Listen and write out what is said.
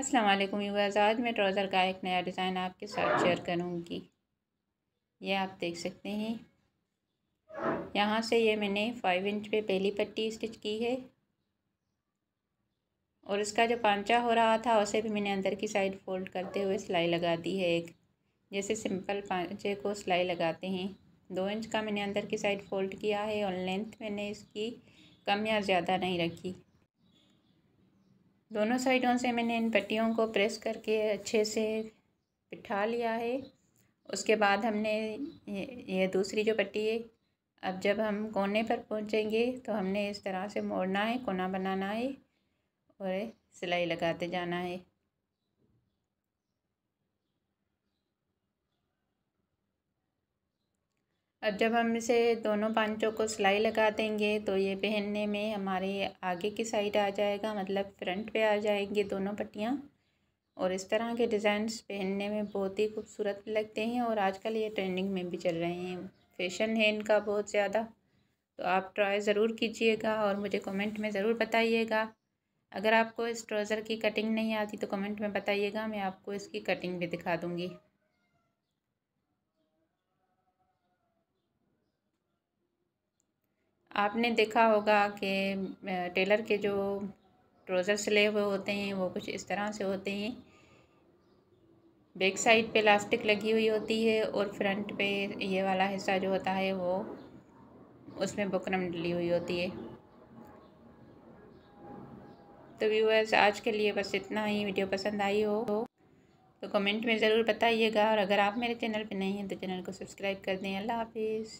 अस्सलाम वालेकुम यूवर्स आज मैं ट्राउज़र का एक नया डिज़ाइन आपके साथ शेयर करूँगी ये आप देख सकते हैं यहाँ से ये मैंने फाइव इंच पे पहली पट्टी स्टिच की है और इसका जो पांचा हो रहा था उसे भी मैंने अंदर की साइड फोल्ड करते हुए सिलाई लगा दी है एक जैसे सिंपल पांचे को सिलाई लगाते हैं दो इंच का मैंने अंदर की साइड फोल्ड किया है और लेंथ मैंने इसकी कम या ज़्यादा नहीं रखी दोनों साइडों से मैंने इन पट्टियों को प्रेस करके अच्छे से बिठा लिया है उसके बाद हमने ये, ये दूसरी जो पट्टी है अब जब हम कोने पर पहुंचेंगे तो हमने इस तरह से मोड़ना है कोना बनाना है और सिलाई लगाते जाना है अब जब हम इसे दोनों पांचों को सिलाई लगा देंगे तो ये पहनने में हमारे आगे की साइड आ जाएगा मतलब फ्रंट पे आ जाएंगे दोनों पट्टियाँ और इस तरह के डिज़ाइंस पहनने में बहुत ही खूबसूरत लगते हैं और आजकल ये ट्रेंडिंग में भी चल रहे हैं फैशन है इनका बहुत ज़्यादा तो आप ट्राई ज़रूर कीजिएगा और मुझे कमेंट में ज़रूर बताइएगा अगर आपको इस ट्राउज़र की कटिंग नहीं आती तो कमेंट में बताइएगा मैं आपको इसकी कटिंग भी दिखा दूँगी आपने देखा होगा कि टेलर के जो ट्रोज़र सिले हुए होते हैं वो कुछ इस तरह से होते हैं बैक साइड पे लास्टिक लगी हुई होती है और फ्रंट पे ये वाला हिस्सा जो होता है वो उसमें बुकरम डली हुई होती है तो व्यूअर्स आज के लिए बस इतना ही वीडियो पसंद आई हो तो कमेंट में ज़रूर बताइएगा और अगर आप मेरे चैनल पे नहीं हैं तो चैनल को सब्सक्राइब कर दें अल्लाह हाफिज़